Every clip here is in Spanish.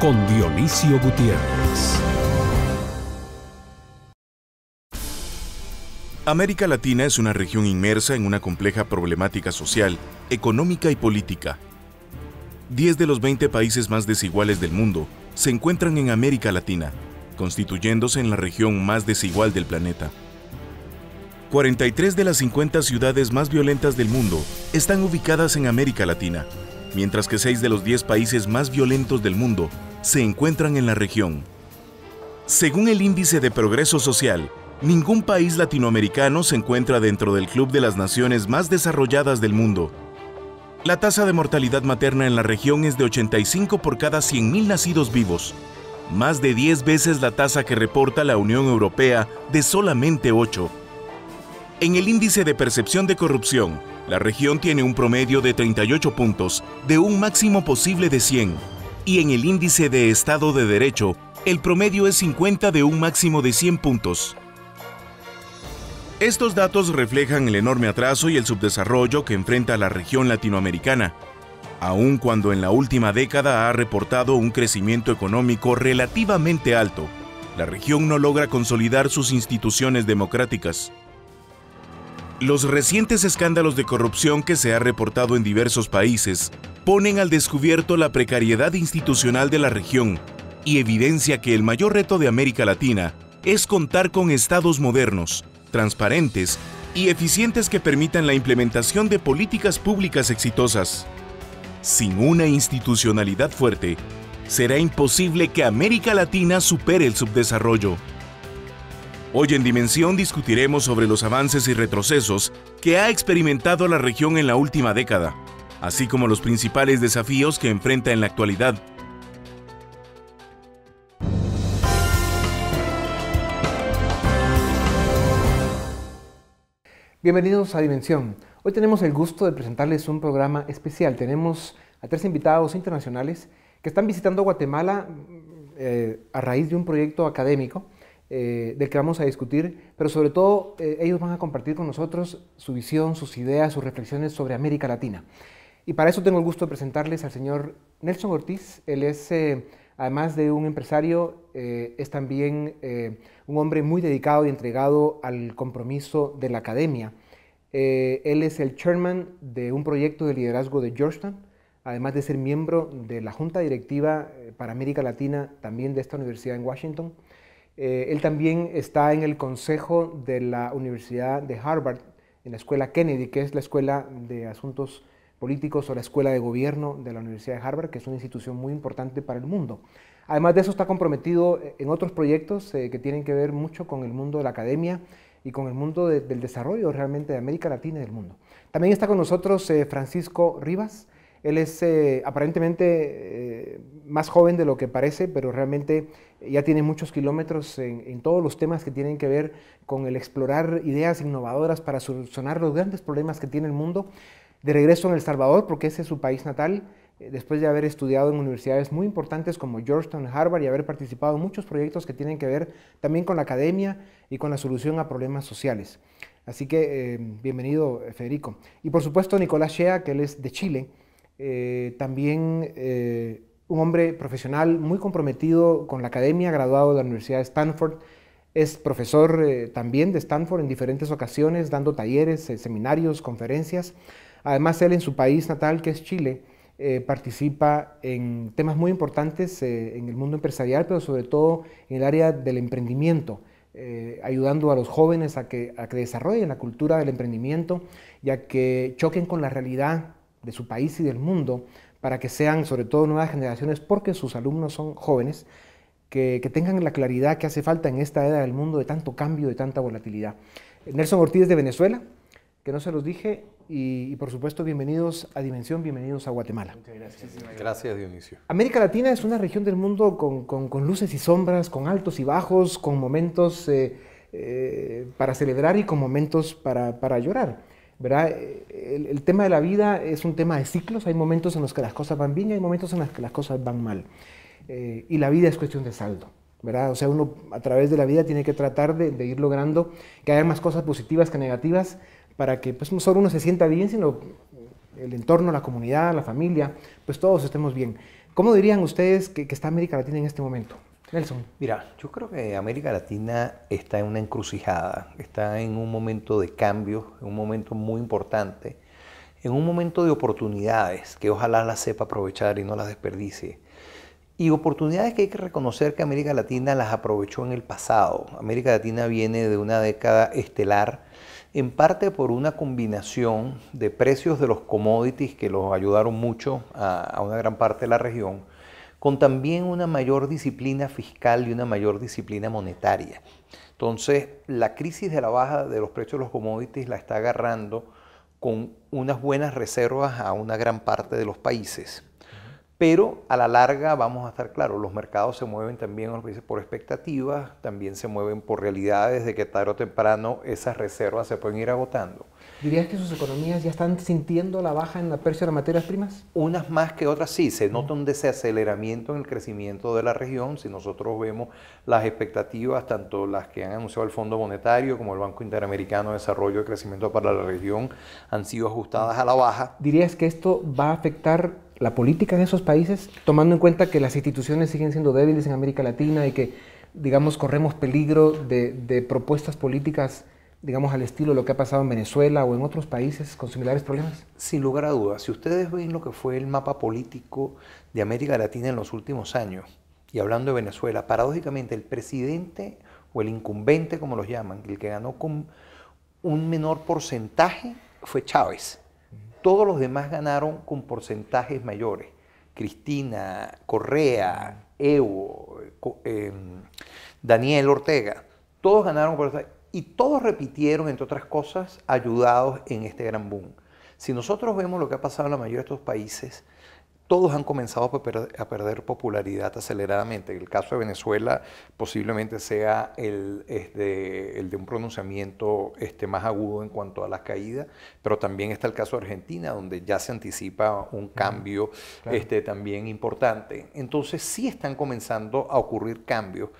con Dionisio Gutiérrez. América Latina es una región inmersa en una compleja problemática social, económica y política. Diez de los 20 países más desiguales del mundo se encuentran en América Latina, constituyéndose en la región más desigual del planeta. 43 de las 50 ciudades más violentas del mundo están ubicadas en América Latina, mientras que seis de los 10 países más violentos del mundo se encuentran en la región. Según el Índice de Progreso Social, ningún país latinoamericano se encuentra dentro del club de las naciones más desarrolladas del mundo. La tasa de mortalidad materna en la región es de 85 por cada 100.000 nacidos vivos, más de 10 veces la tasa que reporta la Unión Europea de solamente 8. En el índice de percepción de corrupción, la región tiene un promedio de 38 puntos, de un máximo posible de 100, y en el índice de Estado de Derecho, el promedio es 50 de un máximo de 100 puntos. Estos datos reflejan el enorme atraso y el subdesarrollo que enfrenta la región latinoamericana, aun cuando en la última década ha reportado un crecimiento económico relativamente alto. La región no logra consolidar sus instituciones democráticas. Los recientes escándalos de corrupción que se ha reportado en diversos países ponen al descubierto la precariedad institucional de la región y evidencia que el mayor reto de América Latina es contar con estados modernos, transparentes y eficientes que permitan la implementación de políticas públicas exitosas. Sin una institucionalidad fuerte, será imposible que América Latina supere el subdesarrollo. Hoy en Dimensión discutiremos sobre los avances y retrocesos que ha experimentado la región en la última década, así como los principales desafíos que enfrenta en la actualidad. Bienvenidos a Dimensión. Hoy tenemos el gusto de presentarles un programa especial. Tenemos a tres invitados internacionales que están visitando Guatemala eh, a raíz de un proyecto académico eh, del que vamos a discutir, pero sobre todo eh, ellos van a compartir con nosotros su visión, sus ideas, sus reflexiones sobre América Latina. Y para eso tengo el gusto de presentarles al señor Nelson Ortiz. Él es, eh, además de un empresario, es también un hombre muy dedicado y entregado al compromiso de la academia. él es el chairman de un proyecto de liderazgo de Georgetown, además de ser miembro de la Junta Directiva para América Latina, también de esta universidad en Washington. Eh, él también está en el consejo de la Universidad de Harvard, en la escuela Kennedy, que es la escuela de asuntos políticos o la escuela de gobierno de la Universidad de Harvard, que es una institución muy importante para el mundo. Además de eso, está comprometido en otros proyectos eh, que tienen que ver mucho con el mundo de la academia y con el mundo del desarrollo realmente de América Latina y del mundo. También está con nosotros eh, Francisco Rivas, él es eh, aparentemente eh, más joven de lo que parece, pero realmente ya tiene muchos kilómetros en, todos los temas que tienen que ver con el explorar ideas innovadoras para solucionar los grandes problemas que tiene el mundo. De regreso en El Salvador, porque ese es su país natal, eh, después de haber estudiado en universidades muy importantes como Georgetown, Harvard y haber participado en muchos proyectos que tienen que ver también con la academia y con la solución a problemas sociales. Así que bienvenido, Federico. Y por supuesto, Nicolás Shea, que él es de Chile eh, también eh, un hombre profesional muy comprometido con la academia, graduado de la Universidad de Stanford, es profesor eh, también de Stanford en diferentes ocasiones, dando talleres, seminarios, conferencias. Además, él en su país natal, que es Chile, participa en temas muy importantes en el mundo empresarial, pero sobre todo en el área del emprendimiento, ayudando a los jóvenes a que, a que desarrollen la cultura del emprendimiento y a que choquen con la realidad de su país y del mundo para que sean sobre todo nuevas generaciones, porque sus alumnos son jóvenes, que, tengan la claridad que hace falta en esta era del mundo de tanto cambio, de tanta volatilidad. Nelson Ortiz de Venezuela, que no se los dije, y, por supuesto bienvenidos a Dimensión, bienvenidos a Guatemala. Muchas gracias. Gracias Dionisio. América Latina es una región del mundo con, luces y sombras, con altos y bajos, con momentos eh, eh, para celebrar y con momentos para, para llorar. ¿verdad? Eh, el, tema de la vida es un tema de ciclos, hay momentos en los que las cosas van bien y hay momentos en los que las cosas van mal. Eh, y la vida es cuestión de saldo, ¿verdad? O sea, uno a través de la vida tiene que tratar de, ir logrando que haya más cosas positivas que negativas para que pues no solo uno se sienta bien, sino el entorno, la comunidad, la familia, pues todos estemos bien. ¿Cómo dirían ustedes que está América Latina en este momento? Nelson. Mira, yo creo que América Latina está en una encrucijada, está en un momento de cambio, en un momento muy importante, en un momento de oportunidades que ojalá las sepa aprovechar y no las desperdicie. Y oportunidades que hay que reconocer que América Latina las aprovechó en el pasado. América Latina viene de una década estelar, en parte por una combinación de precios de los commodities que los ayudaron mucho a, a una gran parte de la región con también una mayor disciplina fiscal y una mayor disciplina monetaria. Entonces, la crisis de la baja de los precios de los commodities la está agarrando con unas buenas reservas a una gran parte de los países. Pero a la larga vamos a estar claros, los mercados se mueven también por expectativas, también se mueven por realidades de que tarde o temprano esas reservas se pueden ir agotando. ¿Dirías que sus economías ya están sintiendo la baja en la precio de materias primas? Unas más que otras sí, se nota un desaceleramiento en el crecimiento de la región. Si nosotros vemos las expectativas, tanto las que han anunciado el Fondo Monetario como el Banco Interamericano de Desarrollo y Crecimiento para la región, han sido ajustadas a la baja. ¿Dirías que esto va a afectar la política de esos países, tomando en cuenta que las instituciones siguen siendo débiles en América Latina y que, digamos, corremos peligro de, de propuestas políticas? digamos, al estilo de lo que ha pasado en Venezuela o en otros países con similares problemas? Sin lugar a dudas, si ustedes ven lo que fue el mapa político de América Latina en los últimos años, y hablando de Venezuela, paradójicamente el presidente o el incumbente, como los llaman, el que ganó con un menor porcentaje fue Chávez. Todos los demás ganaron con porcentajes mayores. Cristina, Correa, Evo, eh, eh, Daniel Ortega, todos ganaron porcentajes y todos repitieron, entre otras cosas, ayudados en este gran boom. Si nosotros vemos lo que ha pasado en la mayoría de estos países, todos han comenzado a perder, popularidad aceleradamente. El caso de Venezuela posiblemente sea este, el, de un pronunciamiento este, más agudo en cuanto a las caídas, pero también está el caso de Argentina, donde ya se anticipa un cambio este, también importante. Entonces sí están comenzando a ocurrir cambios.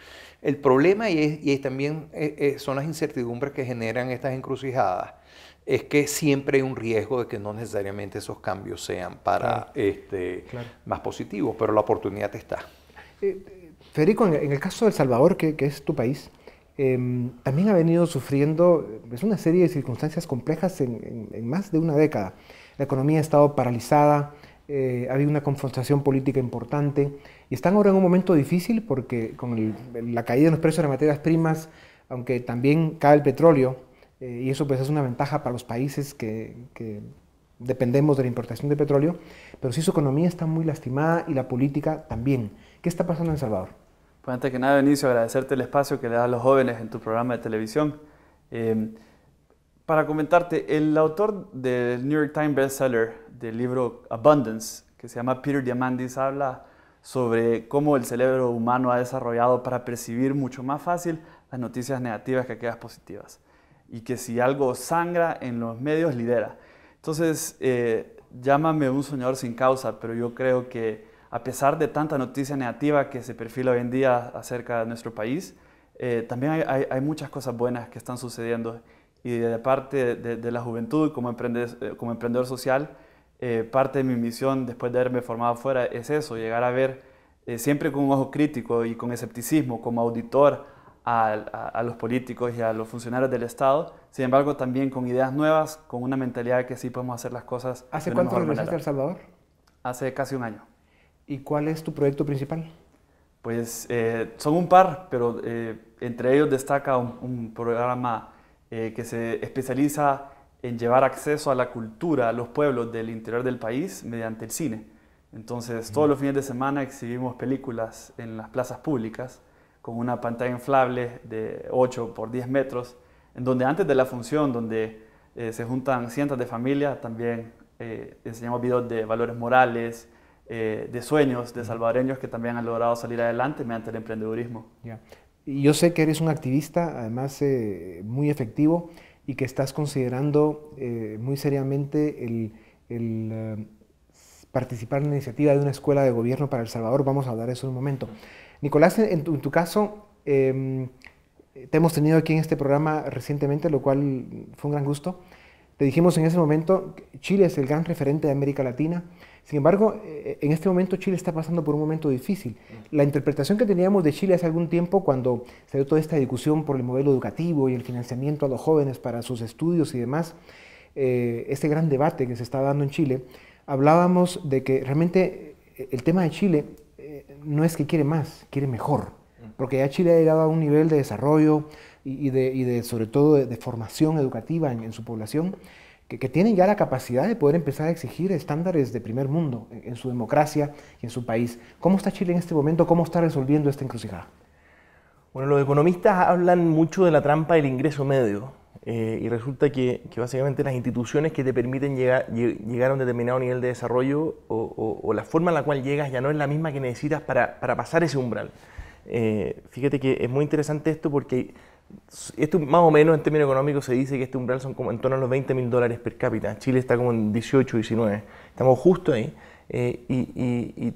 El problema, y, también eh, eh, son las incertidumbres que generan estas encrucijadas, es que siempre hay un riesgo de que no necesariamente esos cambios sean para este, más positivos, pero la oportunidad está. Eh, Federico, en el caso de El Salvador, que, es tu país, em, también ha venido sufriendo es una serie de circunstancias complejas en, más de una década. La economía ha estado paralizada, eh, ha habido una confrontación política importante y están ahora en un momento difícil porque con la caída de los precios de materias primas, aunque también cae el petróleo, eh, y eso pues es una ventaja para los países que, dependemos de la importación de petróleo, pero sí su economía está muy lastimada y la política también. ¿Qué está pasando en El Salvador? Pues antes que nada, Benicio, agradecerte el espacio que le das a los jóvenes en tu programa de televisión. Eh, para comentarte, el autor del New York Times bestseller del libro Abundance, que se llama Peter Diamandis, habla sobre cómo el cerebro humano ha desarrollado para percibir mucho más fácil las noticias negativas que aquellas positivas. Y que si algo sangra en los medios, lidera. Entonces, eh, llámame un soñador sin causa, pero yo creo que a pesar de tanta noticia negativa que se perfila hoy en día acerca de nuestro país, eh, también hay, hay muchas cosas buenas que están sucediendo y de parte de, la juventud como emprendedor, eh, como emprendedor social, eh, parte de mi misión después de haberme formado afuera es eso, llegar a ver eh, siempre con un ojo crítico y con escepticismo como auditor a, los políticos y a los funcionarios del Estado, sin embargo también con ideas nuevas, con una mentalidad que sí podemos hacer las cosas. ¿Hace cuánto regresaste a El Salvador? Hace casi un año. ¿Y cuál es tu proyecto principal? Pues son un par, pero entre ellos destaca un programa eh, que se especializa en llevar acceso a la cultura a los pueblos del interior del país mediante el cine. Entonces, todos los fines de semana exhibimos películas en las plazas públicas con una pantalla inflable de 8 por 10 metros, en donde antes de la función, donde eh, se juntan cientos de familias, también eh, enseñamos videos de valores morales, de sueños de salvadoreños que también han logrado salir adelante mediante el emprendedurismo yo sé que eres un activista, además eh, muy efectivo, y que estás considerando eh, muy seriamente el, eh, participar en la iniciativa de una escuela de gobierno para El Salvador. Vamos a hablar de eso en un momento. Nicolás, en tu, caso, em, te hemos tenido aquí en este programa recientemente, lo cual fue un gran gusto. Te dijimos en ese momento, que Chile es el gran referente de América Latina. Sin embargo, eh, en este momento Chile está pasando por un momento difícil. Mm. La interpretación que teníamos de Chile hace algún tiempo, cuando salió toda esta discusión por el modelo educativo y el financiamiento a los jóvenes para sus estudios y demás, eh, este gran debate que se está dando en Chile, hablábamos de que realmente eh, el tema de Chile no es que quiere más, quiere mejor. Mm. Porque ya Chile ha llegado a un nivel de desarrollo y, de, sobre todo de, formación educativa en su población que, tienen ya la capacidad de poder empezar a exigir estándares de primer mundo en, su democracia y en su país. ¿Cómo está Chile en este momento? ¿Cómo está resolviendo esta encrucijada? Bueno, los economistas hablan mucho de la trampa del ingreso medio eh, y resulta que, básicamente las instituciones que te permiten llegar, a un determinado nivel de desarrollo o, la forma en la cual llegas ya no es la misma que necesitas para, pasar ese umbral. Eh, fíjate que es muy interesante esto porque esto más o menos en términos económicos se dice que este umbral son como en torno a los 20 mil dólares per cápita. Chile está como en 18, 19. Estamos justo ahí. Eh, y,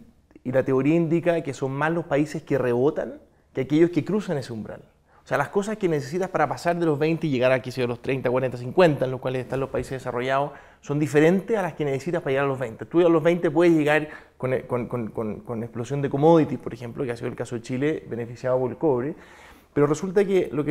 la teoría indica que son más los países que rebotan que aquellos que cruzan ese umbral. O sea, las cosas que necesitas para pasar de los 20 y llegar aquí a los 30, 40, 50, en los cuales están los países desarrollados, son diferentes a las que necesitas para llegar a los 20. Tú a los 20 puedes llegar con, con explosión de commodities, por ejemplo, que ha sido el caso de Chile, beneficiado por el cobre, pero resulta que lo,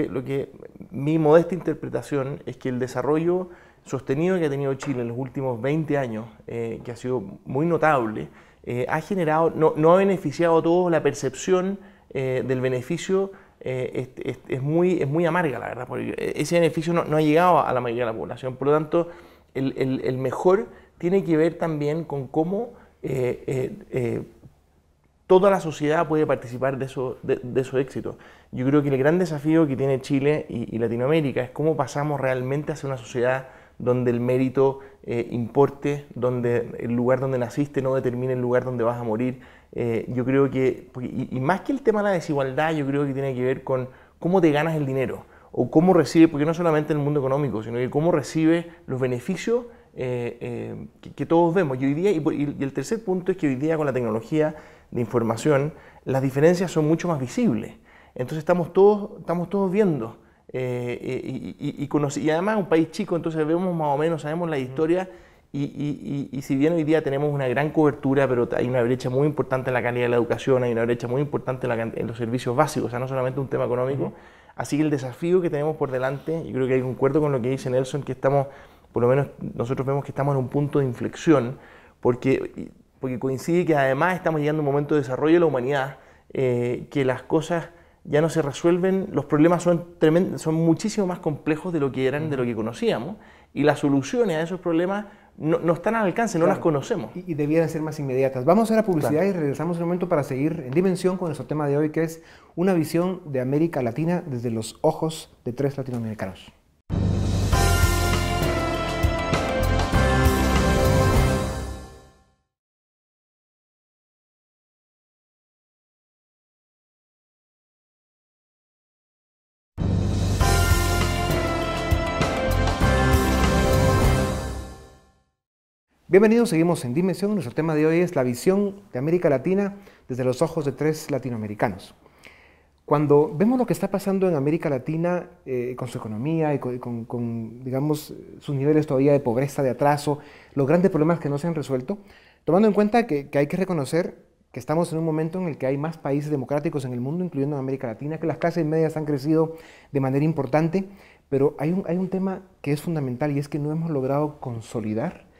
mi modesta interpretación es que el desarrollo sostenido que ha tenido Chile en los últimos 20 años, eh, que ha sido muy notable, eh, ha generado, no, ha beneficiado a todos, la percepción eh, del beneficio es, muy, es muy amarga, la verdad, porque ese beneficio no, ha llegado a la mayoría de la población. Por lo tanto, el, mejor tiene que ver también con cómo toda la sociedad puede participar de su de, Yo creo que el gran desafío que tiene Chile y, Latinoamérica es cómo pasamos realmente hacia una sociedad donde el mérito eh, importe, donde el lugar donde naciste no determine el lugar donde vas a morir. Eh, yo creo que, y, más que el tema de la desigualdad, yo creo que tiene que ver con cómo te ganas el dinero o cómo recibe, porque no solamente en el mundo económico, sino que cómo recibe los beneficios eh, que, todos vemos. Y, hoy día, y, el tercer punto es que hoy día con la tecnología de información, las diferencias son mucho más visibles. Entonces estamos todos, estamos todos viendo. Eh, y, además es un país chico, entonces vemos más o menos, sabemos la historia. Y, si bien hoy día tenemos una gran cobertura, pero hay una brecha muy importante en la calidad de la educación, hay una brecha muy importante en, los servicios básicos, o sea, no solamente un tema económico. Así que el desafío que tenemos por delante, yo creo que hay concuerdo con lo que dice Nelson, que estamos, por lo menos nosotros vemos que estamos en un punto de inflexión, porque porque coincide que además estamos llegando a un momento de desarrollo de la humanidad, eh, que las cosas ya no se resuelven, los problemas son, son muchísimo más complejos de lo que eran, de lo que conocíamos, y las soluciones a esos problemas no, están al alcance, no las conocemos. Y, debieran ser más inmediatas. Vamos a la publicidad y regresamos un momento para seguir en dimensión con nuestro tema de hoy, que es una visión de América Latina desde los ojos de tres latinoamericanos. Bienvenidos, seguimos en Dimensión. Nuestro tema de hoy es la visión de América Latina desde los ojos de tres latinoamericanos. Cuando vemos lo que está pasando en América Latina eh, con su economía y con, digamos, sus niveles todavía de pobreza, de atraso, los grandes problemas que no se han resuelto, tomando en cuenta que, hay que reconocer que estamos en un momento en el que hay más países democráticos en el mundo, incluyendo América Latina, que las clases medias han crecido de manera importante, pero hay un, hay un tema que es fundamental y es que no hemos logrado consolidar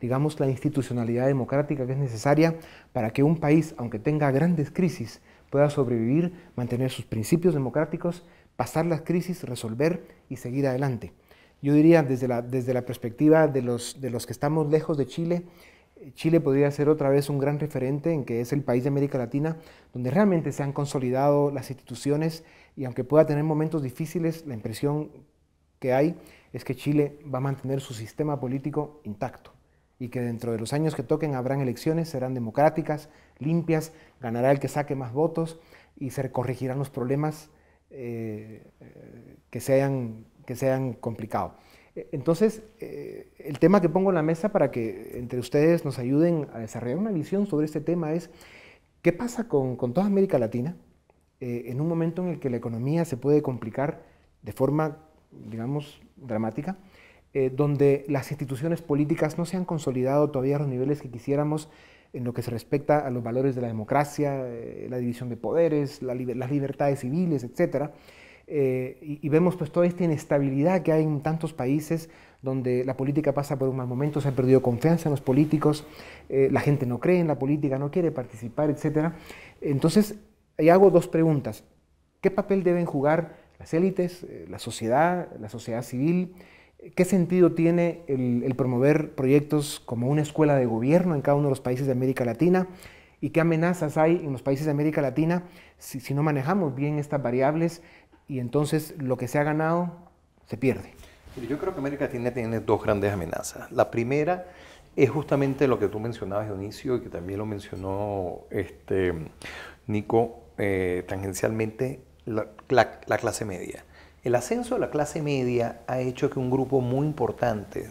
digamos, la institucionalidad democrática que es necesaria para que un país, aunque tenga grandes crisis, pueda sobrevivir, mantener sus principios democráticos, pasar las crisis, resolver y seguir adelante. Yo diría, desde la, desde la perspectiva de los, de los que estamos lejos de Chile, Chile podría ser otra vez un gran referente en que es el país de América Latina donde realmente se han consolidado las instituciones y aunque pueda tener momentos difíciles, la impresión que hay es que Chile va a mantener su sistema político intacto y que dentro de los años que toquen habrán elecciones, serán democráticas, limpias, ganará el que saque más votos y se corregirán los problemas eh, que, se hayan, complicado. E, entonces, eh, el tema que pongo en la mesa para que entre ustedes nos ayuden a desarrollar una visión sobre este tema es, ¿qué pasa con, con toda América Latina eh, en un momento en el que la economía se puede complicar de forma, digamos, dramática? Eh, donde las instituciones políticas no se han consolidado todavía a los niveles que quisiéramos en lo que se respecta a los valores de la democracia, eh, la división de poderes, las libertades civiles, etc. Eh, y, vemos pues toda esta inestabilidad que hay en tantos países donde la política pasa por un mal momento, se ha perdido confianza en los políticos, la gente no cree en la política, no quiere participar, etc. Entonces, ahí hago dos preguntas. ¿Qué papel deben jugar las élites, la sociedad, la sociedad civil? ¿Qué sentido tiene el, promover proyectos como una escuela de gobierno en cada uno de los países de América Latina? ¿Y qué amenazas hay en los países de América Latina si, no manejamos bien estas variables y entonces lo que se ha ganado se pierde? Yo creo que América Latina tiene dos grandes amenazas. La primera es justamente lo que tú mencionabas, Dionisio, y que también lo mencionó este, Nico eh, tangencialmente, la clase media. El ascenso de la clase media ha hecho que un grupo muy importante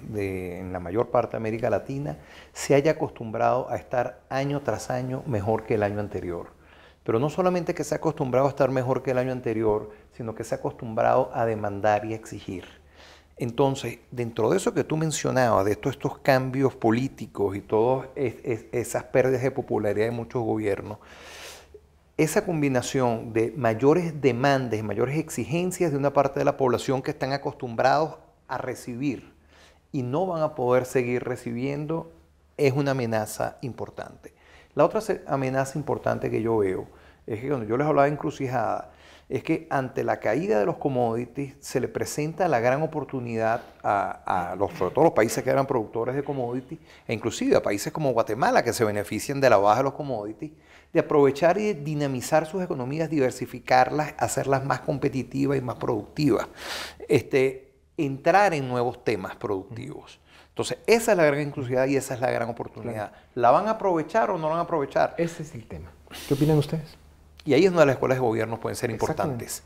en la mayor parte de América Latina se haya acostumbrado a estar año tras año mejor que el año anterior. Pero no solamente que se ha acostumbrado a estar mejor que el año anterior, sino que se ha acostumbrado a demandar y exigir. Entonces, dentro de eso que tú mencionabas, de todos estos cambios políticos y todas esas pérdidas de popularidad de muchos gobiernos, esa combinación de mayores demandas, mayores exigencias de una parte de la población que están acostumbrados a recibir y no van a poder seguir recibiendo, es una amenaza importante. La otra amenaza importante que yo veo es que cuando yo les hablaba de encrucijada, es que ante la caída de los commodities se le presenta la gran oportunidad a, todos los, los países que eran productores de commodities, e inclusive a países como Guatemala que se benefician de la baja de los commodities, de aprovechar y dinamizar sus economías, diversificarlas, hacerlas más competitivas y más productivas, este, entrar en nuevos temas productivos. Entonces, esa es la gran inclusividad y esa es la gran oportunidad. ¿La van a aprovechar o no la van a aprovechar? Ese es el tema. ¿Qué opinan ustedes? Y ahí es donde las escuelas de gobierno pueden ser importantes.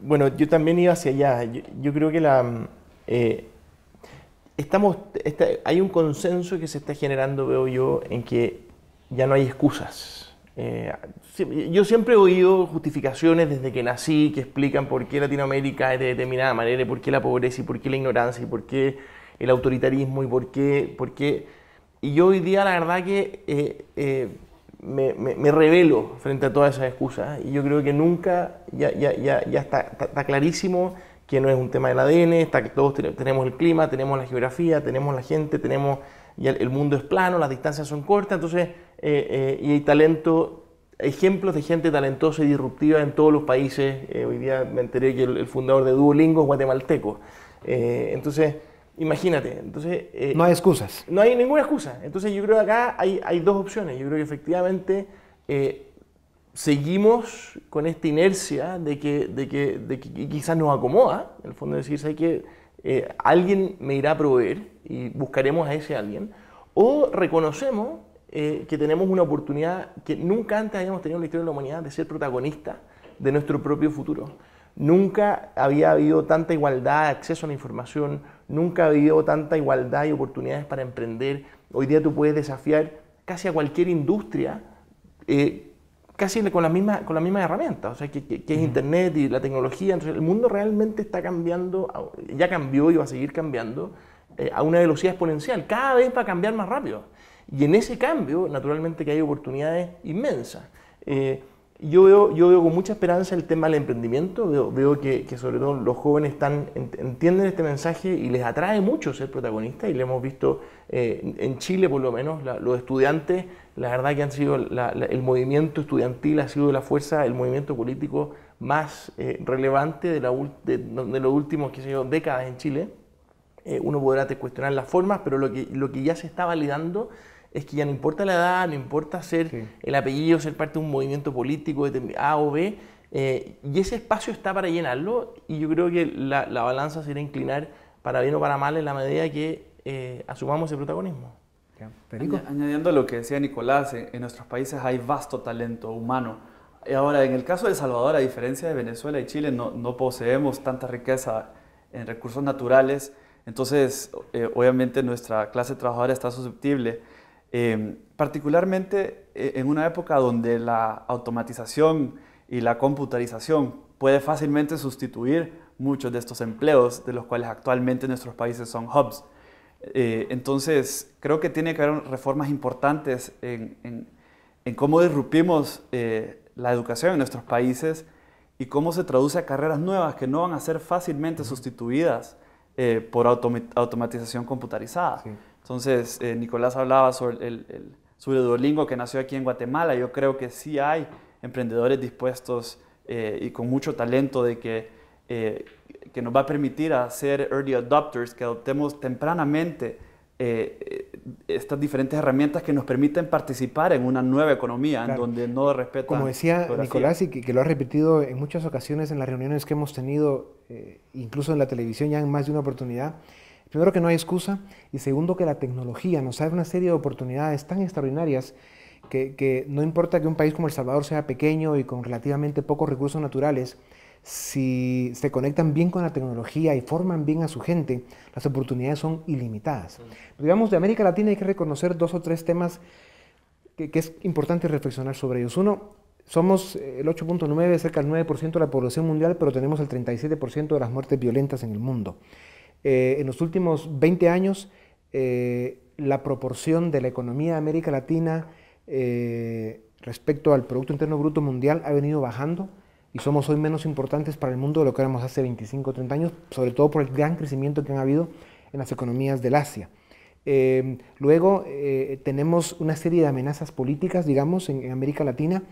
Bueno, yo también iba hacia allá. Yo, creo que la... Eh, estamos, este, hay un consenso que se está generando, veo yo, en que ya no hay excusas. Eh, yo siempre he oído justificaciones desde que nací que explican por qué Latinoamérica es de determinada manera, y por qué la pobreza, y por qué la ignorancia, y por qué el autoritarismo, y por qué... Por Y yo hoy día la verdad que eh, eh, me, me, revelo frente a todas esas excusas. Y yo creo que nunca, ya, está, clarísimo que no es un tema del ADN, está, que todos tenemos el clima, tenemos la geografía, tenemos la gente, tenemos y el, mundo es plano, las distancias son cortas, entonces, eh, eh, y hay talento, ejemplos de gente talentosa y disruptiva en todos los países. Eh, hoy día me enteré que el, fundador de Duolingo es guatemalteco. entonces, Imagínate, entonces... no hay excusas. No hay ninguna excusa. Entonces yo creo que acá hay, dos opciones. Yo creo que efectivamente seguimos con esta inercia de que, de que, quizás nos acomoda, en el fondo decir, hay que alguien me irá a proveer y buscaremos a ese alguien, o reconocemos eh, que tenemos una oportunidad que nunca antes habíamos tenido en la historia de la humanidad de ser protagonista de nuestro propio futuro. Nunca había habido tanta igualdad de acceso a la información, nunca ha habido tanta igualdad y oportunidades para emprender. Hoy día tú puedes desafiar casi a cualquier industria, eh, casi con las mismas con la misma herramientas, o sea, que, es Internet y la tecnología. el mundo realmente está cambiando, ya cambió y va a seguir cambiando eh, a una velocidad exponencial, cada vez va a cambiar más rápido. Y en ese cambio, naturalmente que hay oportunidades inmensas. Eh, yo, veo, yo veo con mucha esperanza el tema del emprendimiento, veo, que, sobre todo los jóvenes están, entienden este mensaje y les atrae mucho ser protagonistas y lo hemos visto eh, en Chile por lo menos, los estudiantes, la verdad que han sido, el movimiento estudiantil ha sido la fuerza, el movimiento político más relevante de, de, los últimos, qué décadas en Chile. Eh, uno podrá cuestionar las formas, pero lo que, ya se está validando es que ya no importa la edad, no importa ser el apellido, ser parte de un movimiento político de A o B, eh, y ese espacio está para llenarlo y yo creo que la, balanza se irá a inclinar para bien o para mal en la medida que eh, asumamos ese protagonismo. Añadiendo lo que decía Nicolás, en nuestros países hay vasto talento humano. Ahora, en el caso de El Salvador, a diferencia de Venezuela y Chile, no, no poseemos tanta riqueza en recursos naturales entonces, eh, obviamente nuestra clase trabajadora está susceptible, eh, particularmente eh, en una época donde la automatización y la computarización puede fácilmente sustituir muchos de estos empleos de los cuales actualmente nuestros países son hubs. entonces, creo que tiene que haber reformas importantes en, en cómo disrupimos la educación en nuestros países y cómo se traduce a carreras nuevas que no van a ser fácilmente sustituidas eh, por automatización computarizada. Entonces, eh, Nicolás hablaba sobre, el, el, Duolingo que nació aquí en Guatemala. Yo creo que sí hay emprendedores dispuestos eh, y con mucho talento de que, que nos va a permitir hacer early adopters, que adoptemos tempranamente estas diferentes herramientas que nos permiten participar en una nueva economía, en donde no respetan... Como decía Nicolás, y que, lo ha repetido en muchas ocasiones en las reuniones que hemos tenido, eh, incluso en la televisión ya en más de una oportunidad, primero que no hay excusa, y segundo que la tecnología nos abre una serie de oportunidades tan extraordinarias que, que no importa que un país como El Salvador sea pequeño y con relativamente pocos recursos naturales, si se conectan bien con la tecnología y forman bien a su gente, las oportunidades son ilimitadas. Mm. digamos, de América Latina hay que reconocer dos o tres temas que, es importante reflexionar sobre ellos. Uno, somos eh, el 8.9, cerca del 9% de la población mundial, pero tenemos el 37% de las muertes violentas en el mundo. Eh, en los últimos 20 años, eh, la proporción de la economía de América Latina respecto al Producto Interno Bruto Mundial ha venido bajando somos hoy menos importantes para el mundo de lo que éramos hace 25 o 30 años, sobre todo por el gran crecimiento que han habido en las economías del Asia. Eh, luego eh, tenemos una serie de amenazas políticas, digamos, en, América Latina,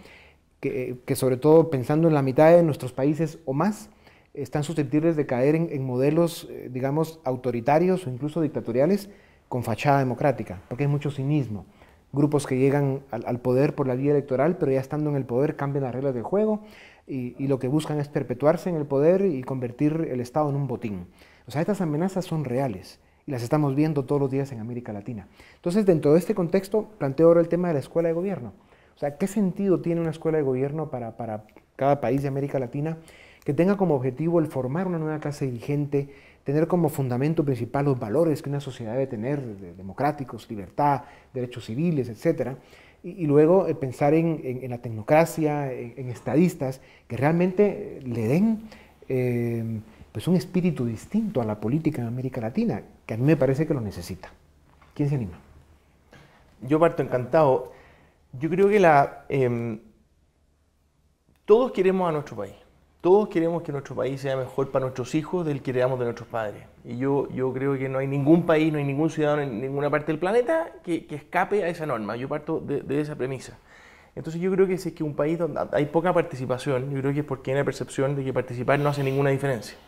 eh, que, sobre todo pensando en la mitad de nuestros países o más, están susceptibles de caer en, modelos, digamos, autoritarios o incluso dictatoriales con fachada democrática, porque hay mucho cinismo grupos que llegan al, al, poder por la vía electoral, pero ya estando en el poder cambian las reglas del juego y, lo que buscan es perpetuarse en el poder y convertir el Estado en un botín. O sea, estas amenazas son reales y las estamos viendo todos los días en América Latina. Entonces, dentro de este contexto, planteo ahora el tema de la escuela de gobierno. O sea, ¿qué sentido tiene una escuela de gobierno para, para cada país de América Latina que tenga como objetivo el formar una nueva clase dirigente, tener como fundamento principal los valores que una sociedad debe tener, democráticos, libertad, derechos civiles, etcétera? y, luego eh, pensar en, la tecnocracia, en, estadistas, que realmente eh, le den em, pues un espíritu distinto a la política en América Latina, que a mí me parece que lo necesita. ¿Quién se anima? Yo parto encantado. Yo creo que la, em, todos queremos a nuestro país todos queremos que nuestro país sea mejor para nuestros hijos del que heredamos de nuestros padres. Y yo, yo creo que no hay ningún país, no hay ningún ciudadano en ninguna parte del planeta que, que escape a esa norma. Yo parto de, de, esa premisa. Entonces yo creo que si es que un país donde hay poca participación, yo creo que es porque hay una percepción de que participar no hace ninguna diferencia.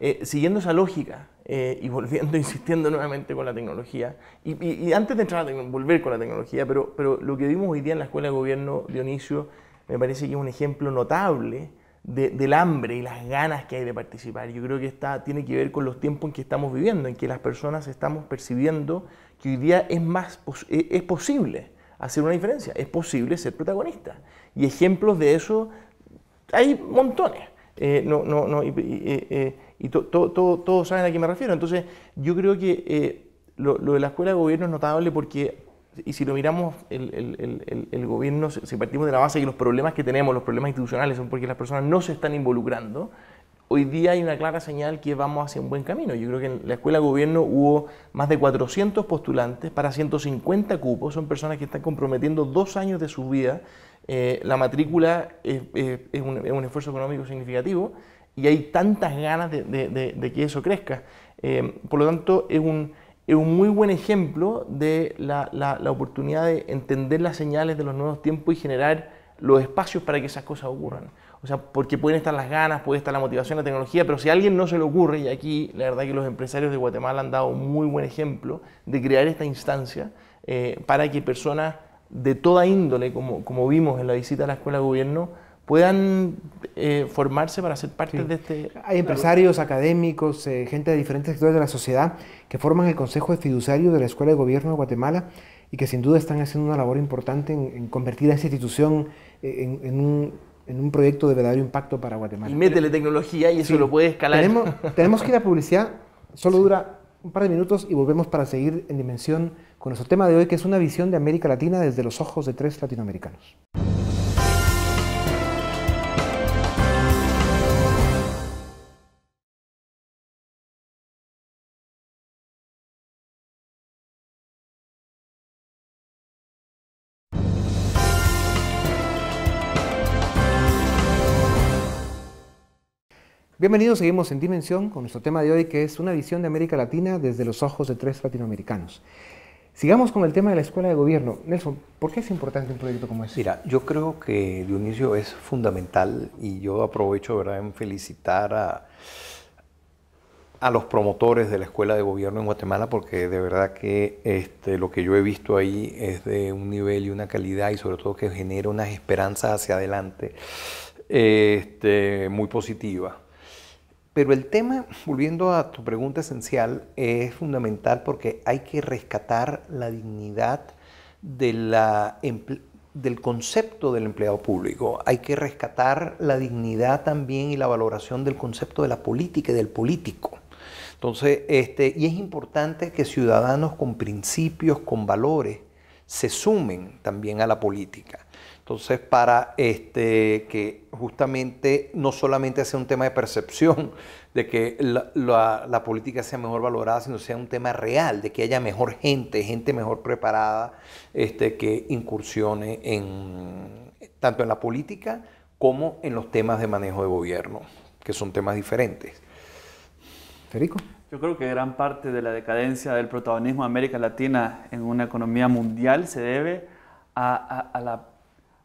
Eh, siguiendo esa lógica eh, y volviendo, insistiendo nuevamente con la tecnología, y, y, antes de entrar a volver con la tecnología, pero, pero lo que vimos hoy día en la Escuela de Gobierno, Dionisio, me parece que es un ejemplo notable del hambre y las ganas que hay de participar. Yo creo que está, tiene que ver con los tiempos en que estamos viviendo, en que las personas estamos percibiendo que hoy día es, más, e-, es posible hacer una diferencia, es posible ser protagonista. Y ejemplos de eso hay montones. Eh, no, y, eh, todos saben a qué me refiero. Entonces, yo creo que eh, lo, de la escuela de gobierno es notable porque y si lo miramos, el, gobierno, si partimos de la base que los problemas que tenemos, los problemas institucionales, son porque las personas no se están involucrando, hoy día hay una clara señal que vamos hacia un buen camino. Yo creo que en la escuela gobierno hubo más de 400 postulantes para 150 cupos, son personas que están comprometiendo dos años de su vida. Eh, la matrícula es, un, esfuerzo económico significativo y hay tantas ganas de, que eso crezca. Eh, por lo tanto, es un es un muy buen ejemplo de la, oportunidad de entender las señales de los nuevos tiempos y generar los espacios para que esas cosas ocurran. O sea, porque pueden estar las ganas, puede estar la motivación, la tecnología, pero si a alguien no se le ocurre, y aquí la verdad que los empresarios de Guatemala han dado un muy buen ejemplo de crear esta instancia eh, para que personas de toda índole, como vimos en la visita a la Escuela de Gobierno, puedan eh, formarse para ser parte de este... Hay empresarios, académicos, eh, gente de diferentes sectores de la sociedad que forman el Consejo de Fiduciarios de la Escuela de Gobierno de Guatemala y que sin duda están haciendo una labor importante en, convertir a esa institución eh, en, un, en, un, proyecto de verdadero impacto para Guatemala. Y métele tecnología y eso lo puede escalar. Tenemos, que ir a publicidad, solo dura un par de minutos y volvemos para seguir en dimensión con nuestro tema de hoy, que es una visión de América Latina desde los ojos de tres latinoamericanos. Bienvenidos, seguimos en Dimensión con nuestro tema de hoy que es una visión de América Latina desde los ojos de tres latinoamericanos. Sigamos con el tema de la escuela de gobierno. Nelson, ¿por qué es importante un proyecto como este? Mira, yo creo que Dionisio es fundamental y yo aprovecho ¿verdad? en felicitar a, a los promotores de la escuela de gobierno en Guatemala porque de verdad que este, lo que yo he visto ahí es de un nivel y una calidad y sobre todo que genera unas esperanzas hacia adelante este, muy positivas. Pero el tema, volviendo a tu pregunta esencial, es fundamental porque hay que rescatar la dignidad del concepto del empleado público. Hay que rescatar la dignidad también y la valoración del concepto de la política y del político. Entonces, este, y es importante que ciudadanos con principios, con valores, se sumen también a la política. Entonces, para este, que justamente no solamente sea un tema de percepción, de que la, política sea mejor valorada, sino sea un tema real, de que haya mejor gente, gente mejor preparada, este, que incursione en, tanto en la política como en los temas de manejo de gobierno, que son temas diferentes. Federico. Yo creo que gran parte de la decadencia del protagonismo de América Latina en una economía mundial se debe a la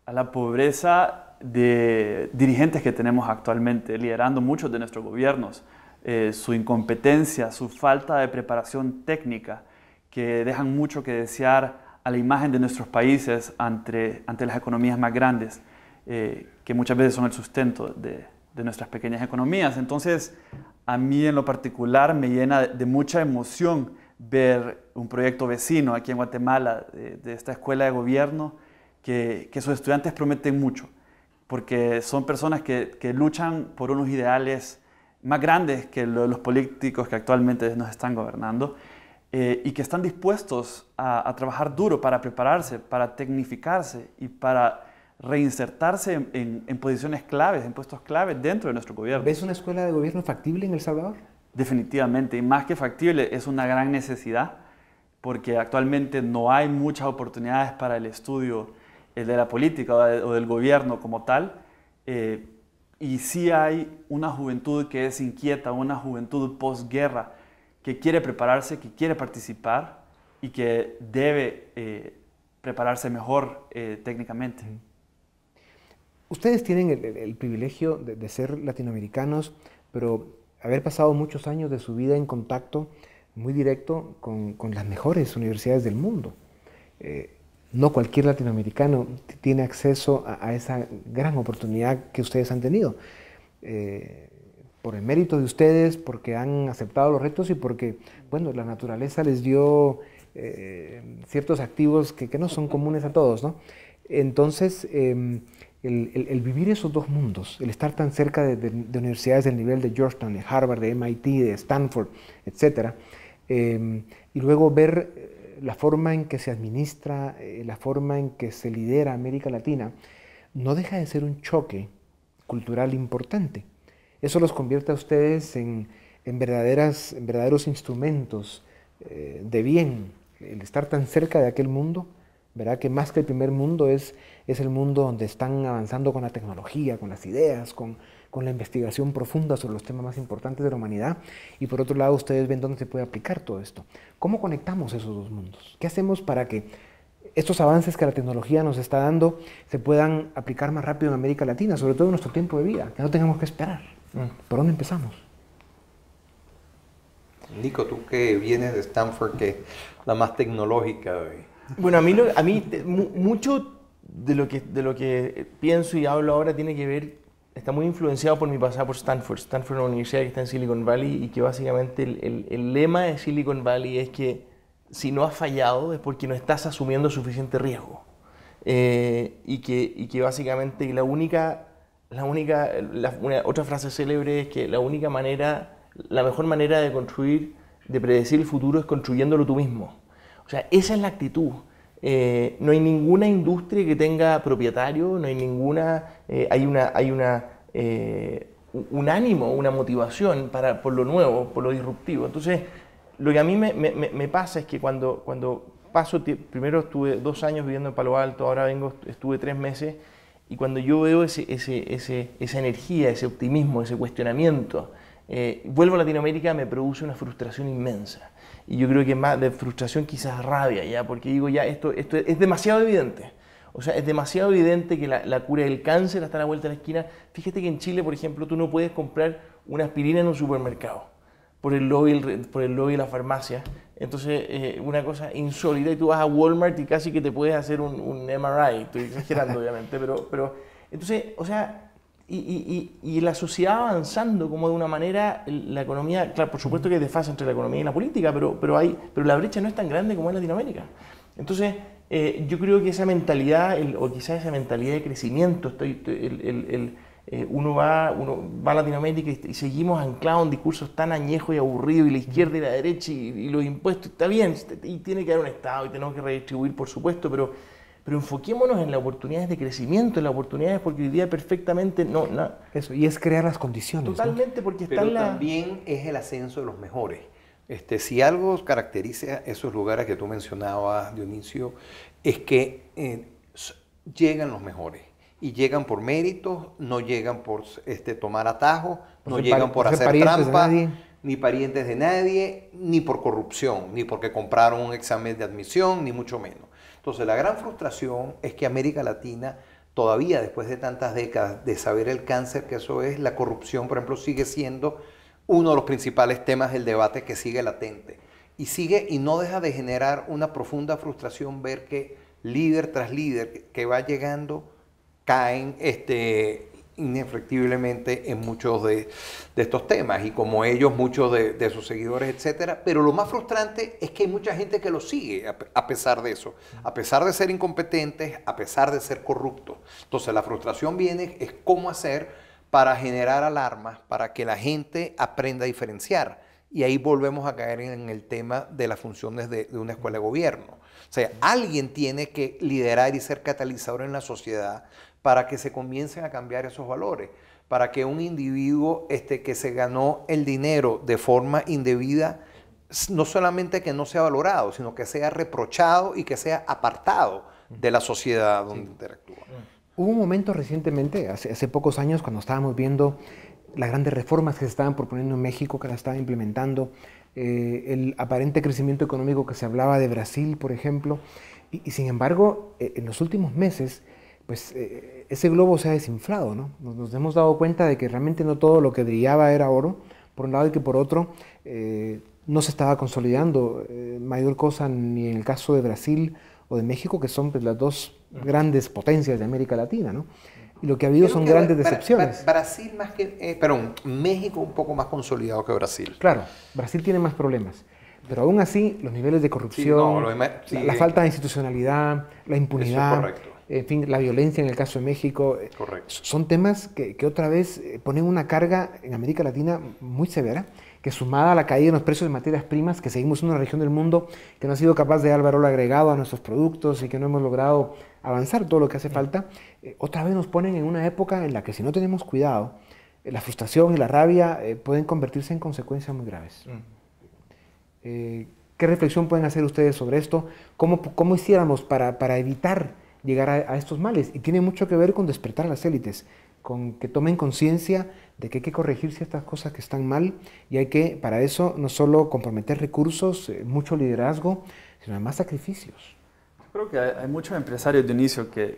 a la pobreza de dirigentes que tenemos actualmente, liderando muchos de nuestros gobiernos, eh, su incompetencia, su falta de preparación técnica, que dejan mucho que desear a la imagen de nuestros países ante, las economías más grandes, eh, que muchas veces son el sustento de, nuestras pequeñas economías. Entonces, a mí en lo particular me llena de mucha emoción ver un proyecto vecino aquí en Guatemala de, esta escuela de gobierno que, sus estudiantes prometen mucho, porque son personas que, luchan por unos ideales más grandes que los políticos que actualmente nos están gobernando eh, y que están dispuestos a, trabajar duro para prepararse, para tecnificarse y para reinsertarse en, en, posiciones claves, en puestos claves dentro de nuestro gobierno. ¿Ves una escuela de gobierno factible en El Salvador? Definitivamente, y más que factible, es una gran necesidad porque actualmente no hay muchas oportunidades para el estudio el de la política o del gobierno como tal. Eh, y si hay una juventud que es inquieta, una juventud posguerra, que quiere prepararse, que quiere participar y que debe eh, prepararse mejor eh, técnicamente. Ustedes tienen el, privilegio de, ser latinoamericanos, pero haber pasado muchos años de su vida en contacto muy directo con, las mejores universidades del mundo no cualquier latinoamericano tiene acceso a, esa gran oportunidad que ustedes han tenido. Eh, por el mérito de ustedes, porque han aceptado los retos y porque, bueno, la naturaleza les dio eh, ciertos activos que, no son comunes a todos, ¿no? Entonces, em, el, vivir esos dos mundos, el estar tan cerca de, universidades del nivel de Georgetown, de Harvard, de MIT, de Stanford, etc., em, y luego ver eh, la forma en que se administra, eh, la forma en que se lidera América Latina, no deja de ser un choque cultural importante. Eso los convierte a ustedes en, verdaderas, verdaderos instrumentos eh, de bien. El estar tan cerca de aquel mundo, ¿verdad? Que más que el primer mundo es, es el mundo donde están avanzando con la tecnología, con las ideas, con, con la investigación profunda sobre los temas más importantes de la humanidad y por otro lado ustedes ven dónde se puede aplicar todo esto. ¿Cómo conectamos esos dos mundos? ¿Qué hacemos para que estos avances que la tecnología nos está dando se puedan aplicar más rápido en América Latina, sobre todo en nuestro tiempo de vida, que no tengamos que esperar? Mm. ¿Por dónde empezamos? Nico, tú que vienes de Stanford, que es la más tecnológica. hoy Bueno, a mí, a mí mucho de lo, que, de lo que pienso y hablo ahora tiene que ver está muy influenciado por mi pasado por Stanford. Stanford es una universidad que está en Silicon Valley y que básicamente el, el, lema de Silicon Valley es que si no has fallado es porque no estás asumiendo suficiente riesgo. Eh, y, que, y que básicamente la única, la única otra frase célebre es que la única manera, la mejor manera de construir, de predecir el futuro es construyéndolo tú mismo. O sea, esa es la actitud. Eh, no hay ninguna industria que tenga propietario, no hay ninguna, eh, hay una, hay una, eh, un ánimo, una motivación para, por lo nuevo, por lo disruptivo. Entonces, lo que a mí me, pasa es que cuando, paso, primero estuve dos años viviendo en Palo Alto, ahora vengo, estuve tres meses, y cuando yo veo ese, ese, ese, esa energía, ese optimismo, ese cuestionamiento, vuelvo a Latinoamérica, me produce una frustración inmensa y yo creo que más de frustración quizás rabia, ¿ya? Porque digo, ya, esto, esto es demasiado evidente. O sea, es demasiado evidente que la, cura del cáncer está a la vuelta de la esquina. Fíjate que en Chile, por ejemplo, tú no puedes comprar una aspirina en un supermercado por el lobby, por el lobby de la farmacia. Entonces, eh, una cosa insólita, y tú vas a Walmart y casi que te puedes hacer un, un MRI, estoy exagerando obviamente, pero, pero entonces, o sea, y, la sociedad avanzando como de una manera, la economía, claro, por supuesto que hay desfase entre la economía y la política, pero, pero, hay, pero la brecha no es tan grande como en Latinoamérica. Entonces, eh, yo creo que esa mentalidad, o quizás esa mentalidad de crecimiento, estoy, el, eh, uno, va, uno va a Latinoamérica y, y, seguimos anclados en discursos tan añejos y aburridos, y la izquierda y la derecha, y, y los impuestos, está bien, y tiene que haber un Estado, y tenemos que redistribuir, por supuesto, pero pero enfoquémonos en las oportunidades de crecimiento, en las oportunidades porque hoy día perfectamente no... no Eso, y es crear las condiciones. Totalmente, porque está la... también es el ascenso de los mejores. Este, si algo caracteriza esos lugares que tú mencionabas, Dionisio, es que eh, llegan los mejores. Y llegan por méritos, no llegan por este, tomar atajos, no, no llegan por hacer trampa ni parientes de nadie, ni por corrupción, ni porque compraron un examen de admisión, ni mucho menos. Entonces, la gran frustración es que América Latina, todavía después de tantas décadas de saber el cáncer que eso es, la corrupción, por ejemplo, sigue siendo uno de los principales temas del debate que sigue latente. Y sigue y no deja de generar una profunda frustración ver que líder tras líder que va llegando caen este, inefectiblemente en muchos de, estos temas y como ellos, muchos de, sus seguidores, etcétera. Pero lo más frustrante es que hay mucha gente que lo sigue a, pesar de eso, a pesar de ser incompetentes, a pesar de ser corruptos. Entonces la frustración viene es cómo hacer para generar alarmas, para que la gente aprenda a diferenciar. Y ahí volvemos a caer en el tema de las funciones de, de una escuela de gobierno. O sea, alguien tiene que liderar y ser catalizador en la sociedad para que se comiencen a cambiar esos valores, para que un individuo este, que se ganó el dinero de forma indebida, no solamente que no sea valorado, sino que sea reprochado y que sea apartado de la sociedad donde interactúa. Hubo un momento recientemente, hace, pocos años, cuando estábamos viendo las grandes reformas que se estaban proponiendo en México, que las estaban implementando, eh, el aparente crecimiento económico que se hablaba de Brasil, por ejemplo, y, sin embargo, eh, en los últimos meses pues eh, ese globo se ha desinflado, ¿no? Nos, hemos dado cuenta de que realmente no todo lo que brillaba era oro, por un lado y que por otro eh, no se estaba consolidando eh, mayor cosa ni en el caso de Brasil o de México, que son pues, las dos grandes potencias de América Latina, ¿no? Y lo que ha habido son grandes decepciones. Brasil más que, perdón, México un poco más consolidado que Brasil. Claro, Brasil tiene más problemas. Pero aún así, los niveles de corrupción, la, la, falta de institucionalidad, la impunidad, en eh, fin, la violencia en el caso de México. Eh, son temas que, otra vez eh, ponen una carga en América Latina muy severa, que sumada a la caída en los precios de materias primas, que seguimos en una región del mundo que no ha sido capaz de dar valor agregado a nuestros productos y que no hemos logrado avanzar todo lo que hace falta, otra vez nos ponen en una época en la que si no tenemos cuidado, la frustración y la rabia pueden convertirse en consecuencias muy graves. Mm. ¿Qué reflexión pueden hacer ustedes sobre esto? ¿Cómo, cómo hiciéramos para evitar llegar a, estos males. Y tiene mucho que ver con despertar a las élites, con que tomen conciencia de que hay que corregir ciertas cosas que están mal y hay que, para eso, no solo comprometer recursos, eh, mucho liderazgo, sino además sacrificios. Creo que hay, muchos empresarios de inicio que,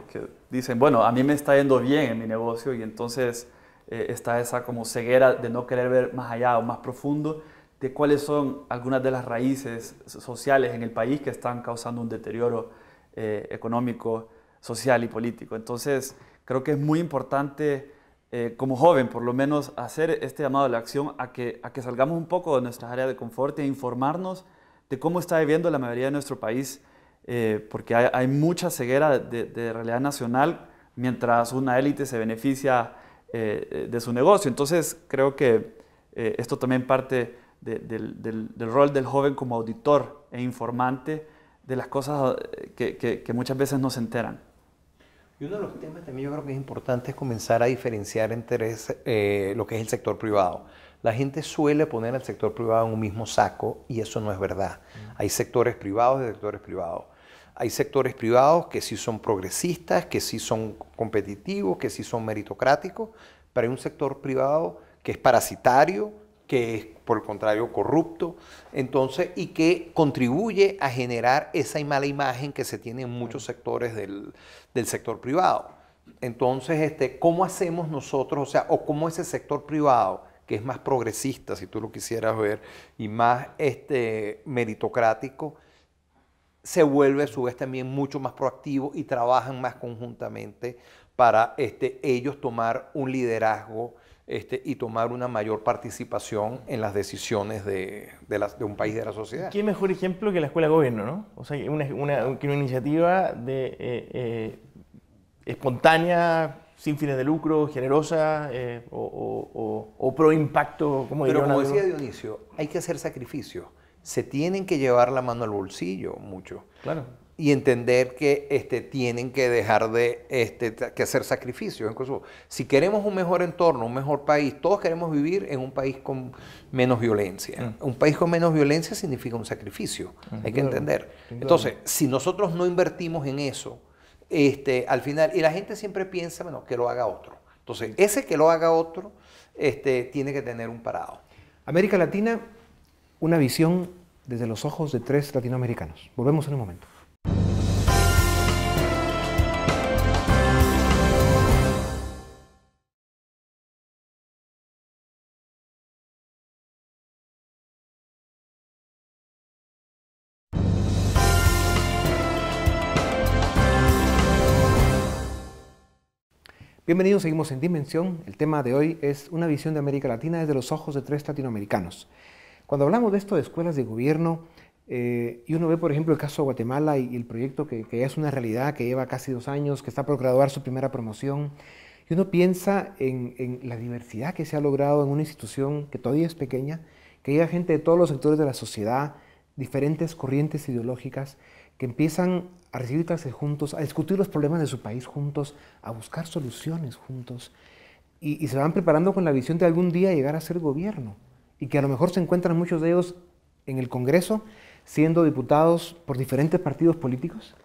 dicen, bueno, a mí me está yendo bien en mi negocio y entonces eh, está esa como ceguera de no querer ver más allá o más profundo de cuáles son algunas de las raíces sociales en el país que están causando un deterioro eh, económico social y político. Entonces, creo que es muy importante, eh, como joven, por lo menos, hacer este llamado a la acción a que, a que salgamos un poco de nuestras áreas de confort e informarnos de cómo está viviendo la mayoría de nuestro país, eh, porque hay, mucha ceguera de, realidad nacional mientras una élite se beneficia eh, de su negocio. Entonces, creo que esto también parte del, rol del joven como auditor e informante de las cosas que, que, muchas veces no se enteran. Y uno de los temas también yo creo que es importante es comenzar a diferenciar entre eh, lo que es el sector privado. La gente suele poner al sector privado en un mismo saco y eso no es verdad. Mm. Hay sectores privados y sectores privados. Hay sectores privados que sí son progresistas, que sí son competitivos, que sí son meritocráticos, pero hay un sector privado que es parasitario, que es por el contrario corrupto, entonces, y que contribuye a generar esa mala imagen que se tiene en muchos mm. sectores del, del sector privado. Entonces, este, ¿cómo hacemos nosotros, o sea, o cómo ese sector privado, que es más progresista, si tú lo quisieras ver, y más este, meritocrático, se vuelve a su vez también mucho más proactivo y trabajan más conjuntamente para este, ellos tomar un liderazgo este, y tomar una mayor participación en las decisiones de, de, un país de la sociedad. ¿Qué mejor ejemplo que la escuela de gobierno, no? O sea, una, una, una iniciativa de, eh, eh, espontánea, sin fines de lucro, generosa eh, o, pro impacto, como Pero como decía Dionisio, hay que hacer sacrificios. Se tienen que llevar la mano al bolsillo mucho. Claro y entender que este, tienen que dejar de este, hacer sacrificios. si queremos un mejor entorno, un mejor país, todos queremos vivir en un país con menos violencia. Mm. Un país con menos violencia significa un sacrificio, mm, hay que entender. Entonces, si nosotros no invertimos en eso, este, al final, y la gente siempre piensa, bueno, que lo haga otro. Entonces, ese que lo haga otro tiene que tener un parado. América Latina, una visión desde los ojos de tres latinoamericanos. Volvemos en un momento. Bienvenidos, seguimos en Dimensión. El tema de hoy es una visión de América Latina desde los ojos de tres latinoamericanos. Cuando hablamos de esto de escuelas de gobierno, eh, y uno ve, por ejemplo, el caso de Guatemala y, el proyecto que, es una realidad, que lleva casi dos años, que está por graduar su primera promoción, y uno piensa en, la diversidad que se ha logrado en una institución que todavía es pequeña, que lleva gente de todos los sectores de la sociedad, diferentes corrientes ideológicas, que empiezan a recibir clases juntos, a discutir los problemas de su país juntos, a buscar soluciones juntos. Y, se van preparando con la visión de algún día llegar a ser gobierno. Y que a lo mejor se encuentran muchos de ellos en el Congreso siendo diputados por diferentes partidos políticos.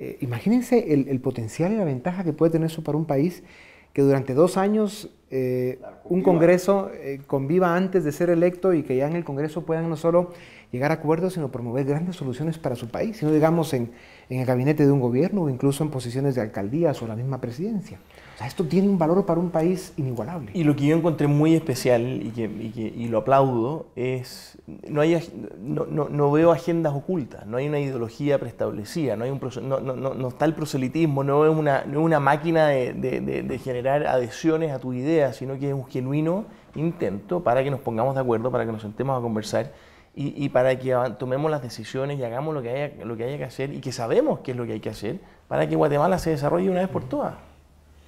Eh, imagínense el, potencial y la ventaja que puede tener eso para un país que durante dos años eh, un Congreso eh, conviva antes de ser electo y que ya en el Congreso puedan no solo llegar a acuerdos, sino promover grandes soluciones para su país, sino digamos en, en el gabinete de un gobierno o incluso en posiciones de alcaldías o la misma presidencia. O sea, esto tiene un valor para un país inigualable. Y lo que yo encontré muy especial y, que, lo aplaudo es, no, hay, no, no, veo agendas ocultas, no hay una ideología preestablecida, no, hay no, no está el proselitismo, no es una, es una máquina de, de, de generar adhesiones a tu idea, sino que es un genuino intento para que nos pongamos de acuerdo, para que nos sentemos a conversar y, para que tomemos las decisiones y hagamos lo que, haya, lo que haya que hacer y que sabemos qué es lo que hay que hacer para que Guatemala se desarrolle una vez por todas.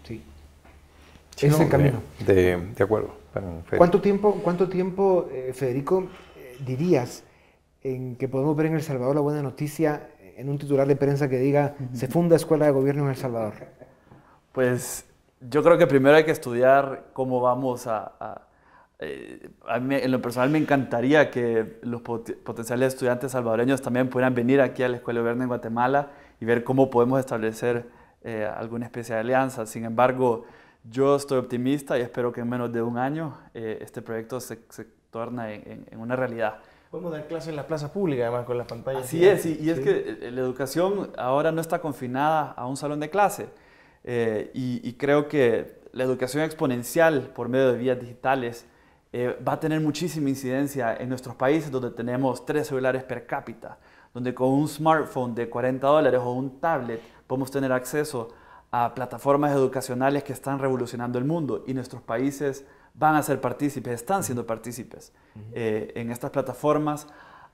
Sí. es el camino. De, de acuerdo. ¿Cuánto tiempo, cuánto tiempo eh, Federico, eh, dirías en que podemos ver en El Salvador la buena noticia en un titular de prensa que diga se funda escuela de gobierno en El Salvador? Pues yo creo que primero hay que estudiar cómo vamos a eh, a mí, en lo personal me encantaría que los potenciales estudiantes salvadoreños también pudieran venir aquí a la Escuela de en Guatemala y ver cómo podemos establecer eh, alguna especie de alianza. Sin embargo, yo estoy optimista y espero que en menos de un año eh, este proyecto se, se torna en, una realidad. Podemos dar clases en la plaza pública, además, con las pantallas. Así es, y, es que la educación ahora no está confinada a un salón de clase. y, y, creo que la educación exponencial por medio de vías digitales eh, va a tener muchísima incidencia en nuestros países donde tenemos tres celulares per cápita, donde con un smartphone de 40 dólares o un tablet podemos tener acceso a plataformas educacionales que están revolucionando el mundo y nuestros países van a ser partícipes, están siendo partícipes eh, en estas plataformas.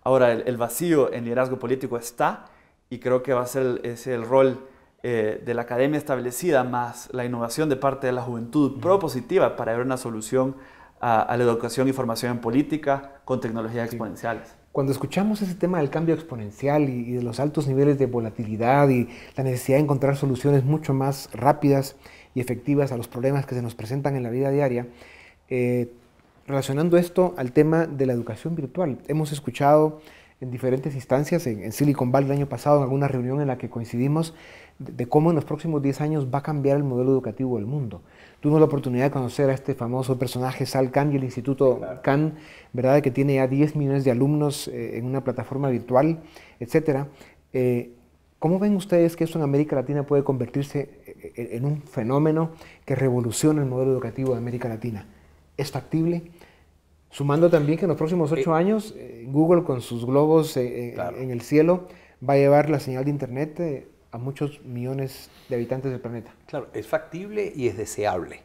Ahora, el, vacío en liderazgo político está y creo que va a ser ese el rol eh, de la academia establecida más la innovación de parte de la juventud propositiva para ver una solución a, la educación y formación en política con tecnologías exponenciales. Cuando escuchamos ese tema del cambio exponencial y, de los altos niveles de volatilidad y la necesidad de encontrar soluciones mucho más rápidas y efectivas a los problemas que se nos presentan en la vida diaria, eh, relacionando esto al tema de la educación virtual, hemos escuchado en diferentes instancias, en, Silicon Valley el año pasado, en alguna reunión en la que coincidimos, de, cómo en los próximos 10 años va a cambiar el modelo educativo del mundo. Tuvimos la oportunidad de conocer a este famoso personaje, Sal Khan, y el Instituto Khan, ¿verdad? que tiene ya 10 millones de alumnos eh, en una plataforma virtual, etc. Eh, ¿Cómo ven ustedes que eso en América Latina puede convertirse eh, en, un fenómeno que revoluciona el modelo educativo de América Latina? ¿Es factible? Sumando también que en los próximos eh, ocho años, eh, Google con sus globos eh, en el cielo va a llevar la señal de Internet a muchos millones de habitantes del planeta. Claro, es factible y es deseable.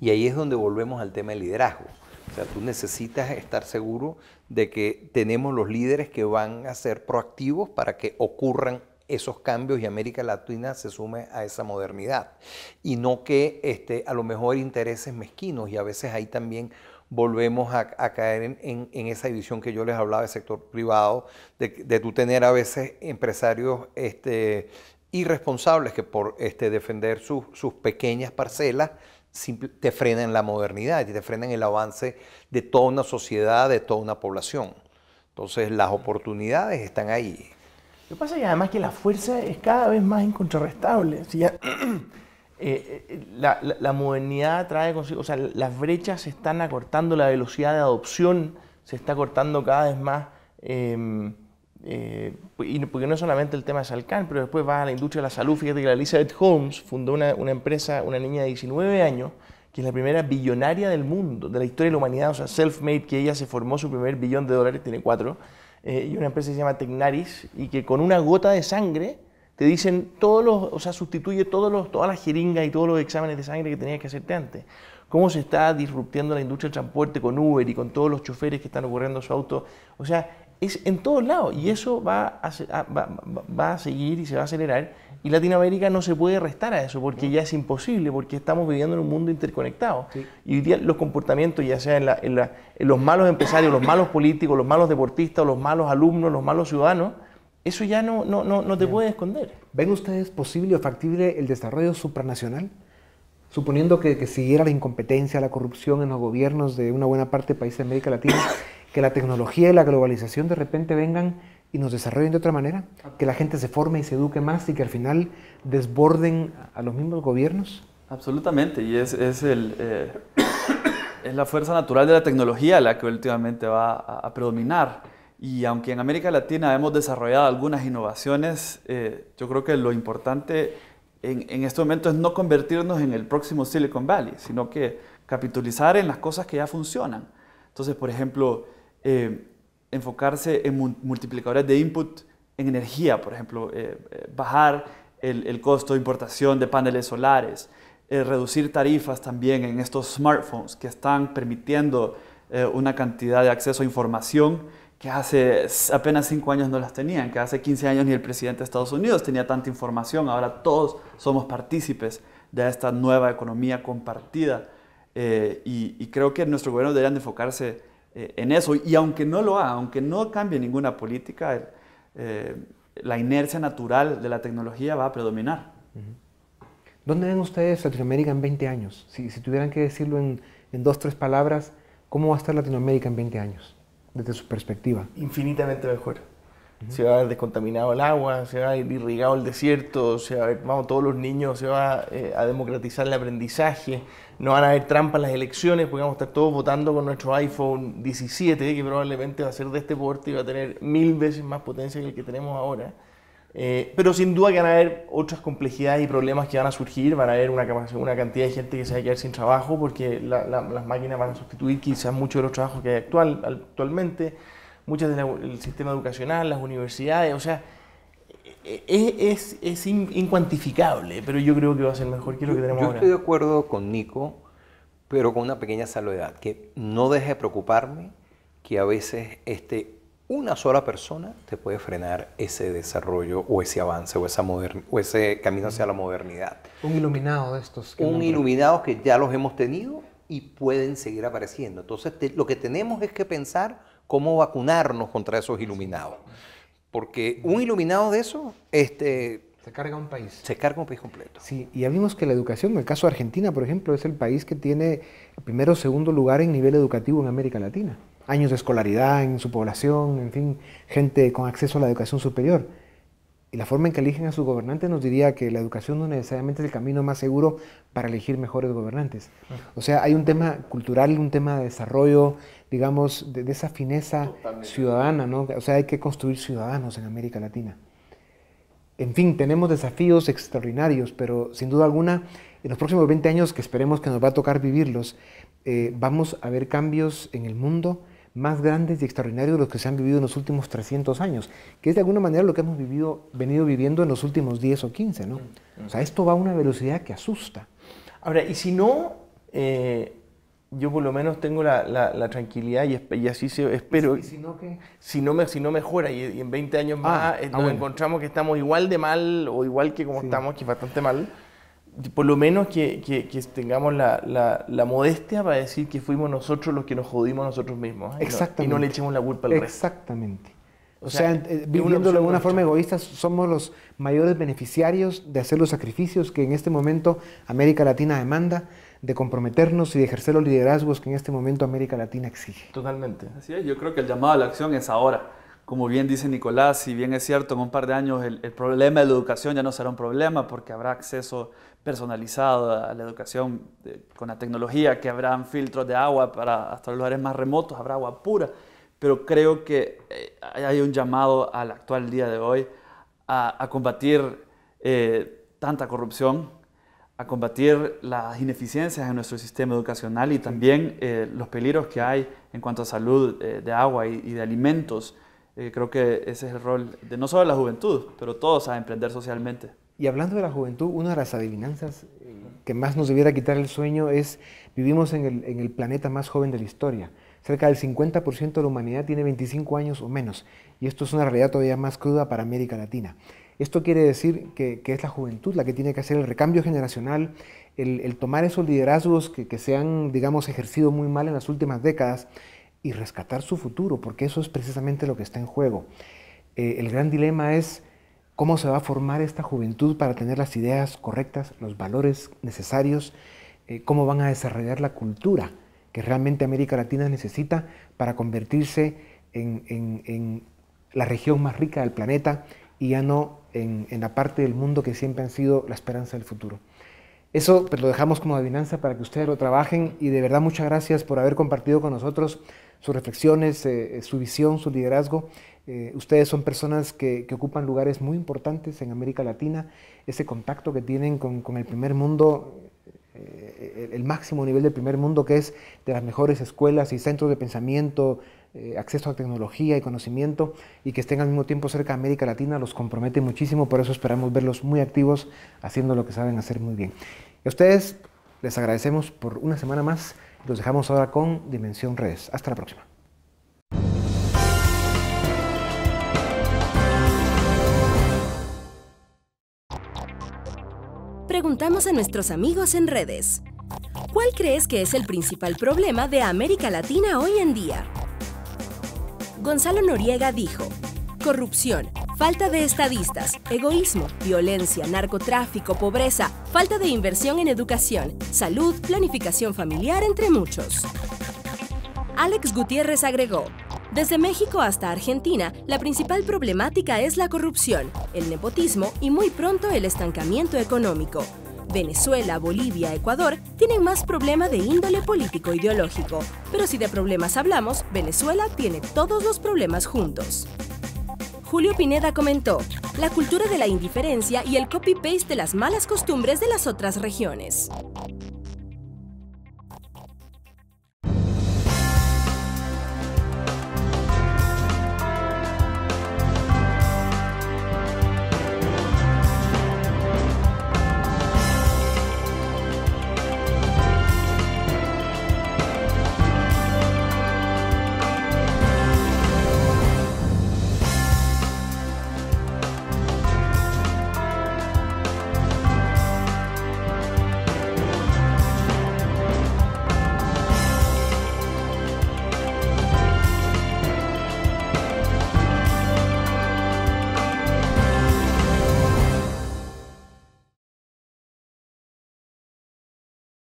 Y ahí es donde volvemos al tema del liderazgo. O sea, tú necesitas estar seguro de que tenemos los líderes que van a ser proactivos para que ocurran esos cambios y América Latina se sume a esa modernidad. Y no que este, a lo mejor intereses mezquinos y a veces hay también volvemos a, caer en, esa división que yo les hablaba del sector privado, de, tú tener a veces empresarios este, irresponsables que por este, defender sus, pequeñas parcelas te frenan la modernidad y te frenan el avance de toda una sociedad, de toda una población. Entonces las oportunidades están ahí. Lo que pasa es que además que la fuerza es cada vez más incontrarrestable. Eh, eh, la, modernidad trae consigo, o sea, las brechas se están acortando, la velocidad de adopción se está acortando cada vez más. Em, eh, y porque no solamente el tema de Salcán, pero después va a la industria de la salud. Fíjate que la Elizabeth Holmes fundó una, empresa, una niña de 19 años, que es la primera billonaria del mundo, de la historia de la humanidad, o sea, self-made, que ella se formó su primer billón de dólares, tiene cuatro, y una empresa que se llama Tecnaris, y que con una gota de sangre te dicen todos los, o sea, sustituye todos los, todas las jeringas y todos los exámenes de sangre que tenías que hacerte antes. Cómo se está disruptiendo la industria del transporte con Uber y con todos los choferes que están ocurriendo su auto. O sea, es en todos lados y eso va a, va, a seguir y se va a acelerar. Y Latinoamérica no se puede restar a eso porque ya es imposible, porque estamos viviendo en un mundo interconectado. Y hoy día los comportamientos, ya sea en, la, en, la, en los malos empresarios, los malos políticos, los malos deportistas, los malos alumnos, los malos ciudadanos, eso ya no, no, no, te puede esconder. ¿Ven ustedes posible o factible el desarrollo supranacional? Suponiendo que, siguiera la incompetencia, la corrupción en los gobiernos de una buena parte de países de América Latina, que la tecnología y la globalización de repente vengan y nos desarrollen de otra manera, que la gente se forme y se eduque más y que al final desborden a los mismos gobiernos? Absolutamente, y es, el, eh, es la fuerza natural de la tecnología la que últimamente va a predominar. Y aunque en América Latina hemos desarrollado algunas innovaciones, eh, yo creo que lo importante en, este momento es no convertirnos en el próximo Silicon Valley, sino que capitalizar en las cosas que ya funcionan. Entonces, por ejemplo, eh, enfocarse en multiplicadores de input en energía, por ejemplo, eh, bajar el, costo de importación de paneles solares, reducir tarifas también en estos smartphones que están permitiendo una cantidad de acceso a información que hace apenas cinco años no las tenían, que hace 15 años ni el presidente de Estados Unidos tenía tanta información, ahora todos somos partícipes de esta nueva economía compartida eh, y, creo que nuestro gobierno deberían enfocarse eh, en eso y aunque no lo haga, aunque no cambie ninguna política, eh, la inercia natural de la tecnología va a predominar. ¿Dónde ven ustedes Latinoamérica en 20 años? Si, tuvieran que decirlo en, en dos, tres palabras, ¿cómo va a estar Latinoamérica en 20 años? desde su perspectiva. Infinitamente mejor. Se va a haber descontaminado el agua, se va a haber irrigado el desierto, se va a haber, vamos, todos los niños se va eh, a democratizar el aprendizaje, no van a haber trampas en las elecciones, porque vamos a estar todos votando con nuestro iPhone 17, que probablemente va a ser de este porte y va a tener mil veces más potencia que el que tenemos ahora. Eh, pero sin duda que van a haber otras complejidades y problemas que van a surgir, van a haber una, cantidad de gente que se va a quedar sin trabajo porque las máquinas van a sustituir quizás muchos de los trabajos que hay actual, actualmente, muchas del sistema educacional, las universidades, o sea, e, e, es, incuantificable, pero yo creo que va a ser mejor que lo que tenemos ahora. Yo estoy de acuerdo con Nico, pero con una pequeña salvedad, que no deje preocuparme que a veces este una sola persona te puede frenar ese desarrollo o ese avance o, esa o ese camino hacia la modernidad. Un iluminado de estos. un iluminado que ya los hemos tenido y pueden seguir apareciendo. Entonces lo que tenemos es que pensar cómo vacunarnos contra esos iluminados. Porque un iluminado de eso, este, se carga un país. Se carga un país completo. Sí, y ya vimos que la educación, en el caso de Argentina, por ejemplo, es el país que tiene primero o segundo lugar en nivel educativo en América Latina años de escolaridad en su población, en fin, gente con acceso a la educación superior. Y la forma en que eligen a sus gobernantes nos diría que la educación no necesariamente es el camino más seguro para elegir mejores gobernantes. O sea, hay un tema cultural, un tema de desarrollo, digamos, de, esa fineza ciudadana, ¿no? O sea, hay que construir ciudadanos en América Latina. En fin, tenemos desafíos extraordinarios, pero sin duda alguna, en los próximos 20 años que esperemos que nos va a tocar vivirlos, eh, vamos a ver cambios en el mundo más grandes y extraordinarios de los que se han vivido en los últimos 300 años, que es de alguna manera lo que hemos venido viviendo en los últimos 10 o 15, ¿no? Mm, mm. O sea, esto va a una velocidad que asusta. Ahora, y si no, eh, yo por lo menos tengo la, tranquilidad y, así espero. si, no Si no, mejora y, en 20 años ah, más eh, ah, nos encontramos que estamos igual de mal o igual que como estamos, que es bastante mal por lo menos que, que, tengamos la, la, la, modestia para decir que fuimos nosotros los que nos jodimos nosotros mismos. Exactamente. ¿eh? Y no, le echemos la culpa al resto. Exactamente. O, sea, eh, viviéndolo de una forma egoísta, somos los mayores beneficiarios de hacer los sacrificios que en este momento América Latina demanda, de comprometernos y de ejercer los liderazgos que en este momento América Latina exige. Totalmente. Así es, yo creo que el llamado a la acción es ahora como bien dice Nicolás, si bien es cierto, en un par de años el, el, problema de la educación ya no será un problema porque habrá acceso personalizado a la educación con la tecnología, que habrán filtros de agua para hasta los lugares más remotos, habrá agua pura, pero creo que eh, hay un llamado al actual día de hoy a, combatir eh, tanta corrupción, a combatir las ineficiencias en nuestro sistema educacional y también eh, los peligros que hay en cuanto a salud de agua y, y de alimentos. creo que ese es el rol de no solo la juventud, pero todos a emprender socialmente. Y hablando de la juventud, una de las adivinanzas eh, que más nos debiera quitar el sueño es, vivimos en el, planeta más joven de la historia. Cerca del 50% de la humanidad tiene 25 años o menos, y esto es una realidad todavía más cruda para América Latina. Esto quiere decir que, es la juventud la que tiene que hacer el recambio generacional, el, tomar esos liderazgos que, se han, digamos, ejercido muy mal en las últimas décadas y rescatar su futuro, porque eso es precisamente lo que está en juego. Eh, el gran dilema es cómo se va a formar esta juventud para tener las ideas correctas, los valores necesarios, eh, cómo van a desarrollar la cultura que realmente América Latina necesita para convertirse en, la región más rica del planeta y ya no en, la parte del mundo que siempre han sido la esperanza del futuro. Eso pues, lo dejamos como adivinanza para que ustedes lo trabajen y de verdad muchas gracias por haber compartido con nosotros sus reflexiones, eh, eh, su visión, su liderazgo eh, ustedes son personas que, ocupan lugares muy importantes en América Latina. Ese contacto que tienen con, el primer mundo, eh, el, máximo nivel del primer mundo, que es de las mejores escuelas y centros de pensamiento, eh, acceso a tecnología y conocimiento, y que estén al mismo tiempo cerca de América Latina, los compromete muchísimo. Por eso esperamos verlos muy activos, haciendo lo que saben hacer muy bien. Y a ustedes les agradecemos por una semana más. Los dejamos ahora con Dimensión Redes. Hasta la próxima. Preguntamos a nuestros amigos en redes. ¿Cuál crees que es el principal problema de América Latina hoy en día? Gonzalo Noriega dijo, corrupción, falta de estadistas, egoísmo, violencia, narcotráfico, pobreza, falta de inversión en educación, salud, planificación familiar, entre muchos. Alex Gutiérrez agregó, desde México hasta Argentina, la principal problemática es la corrupción, el nepotismo y muy pronto el estancamiento económico. Venezuela, Bolivia, Ecuador tienen más problema de índole político-ideológico, pero si de problemas hablamos, Venezuela tiene todos los problemas juntos. Julio Pineda comentó, la cultura de la indiferencia y el copy-paste de las malas costumbres de las otras regiones.